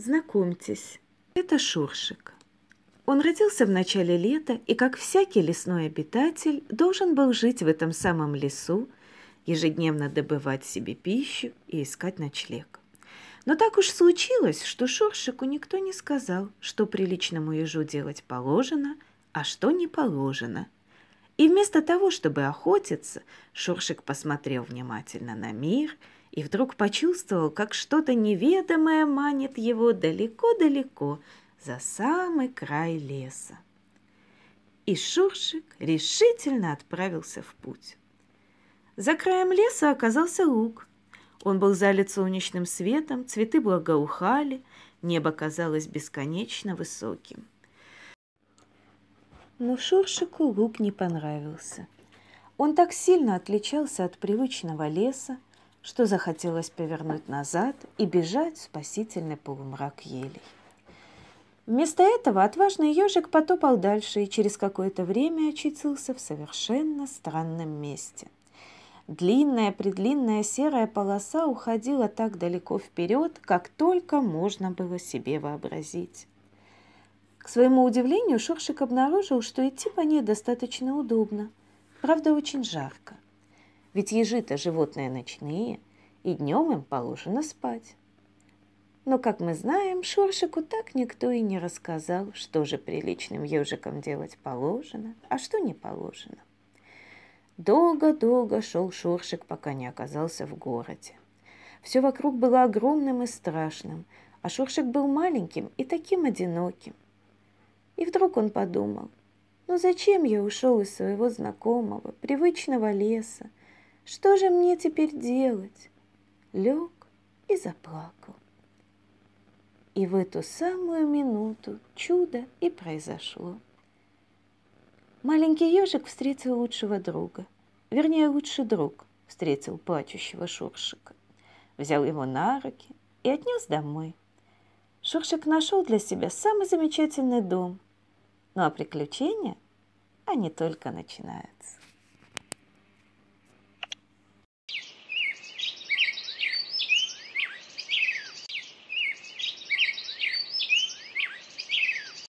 Знакомьтесь, это Шуршик. Он родился в начале лета и, как всякий лесной обитатель, должен был жить в этом самом лесу, ежедневно добывать себе пищу и искать ночлег. Но так уж случилось, что Шуршику никто не сказал, что приличному ежу делать положено, а что не положено. И вместо того, чтобы охотиться, Шуршик посмотрел внимательно на мир – и вдруг почувствовал, как что-то неведомое манит его далеко-далеко за самый край леса. И Шуршик решительно отправился в путь. За краем леса оказался луг. Он был залит солнечным светом, цветы благоухали, небо казалось бесконечно высоким. Но Шуршику луг не понравился. Он так сильно отличался от привычного леса, что захотелось повернуть назад и бежать в спасительный полумрак елей. Вместо этого отважный ежик потопал дальше и через какое-то время очутился в совершенно странном месте. Длинная-предлинная серая полоса уходила так далеко вперед, как только можно было себе вообразить. К своему удивлению, Шуршик обнаружил, что идти по ней достаточно удобно, правда, очень жарко. Ведь ежи-то животные ночные – и днем им положено спать. Но, как мы знаем, Шуршику так никто и не рассказал, что же приличным ежикам делать положено, а что не положено. Долго-долго шел Шуршик, пока не оказался в городе. Все вокруг было огромным и страшным, а Шуршик был маленьким и таким одиноким. И вдруг он подумал, ну зачем я ушел из своего знакомого, привычного леса? Что же мне теперь делать? лег и заплакал. И в эту самую минуту чудо и произошло. Маленький ежик встретил лучшего друга, вернее, лучший друг встретил плачущего Шуршика, взял его на руки и отнес домой. Шуршик нашел для себя самый замечательный дом, ну а приключения, они только начинаются.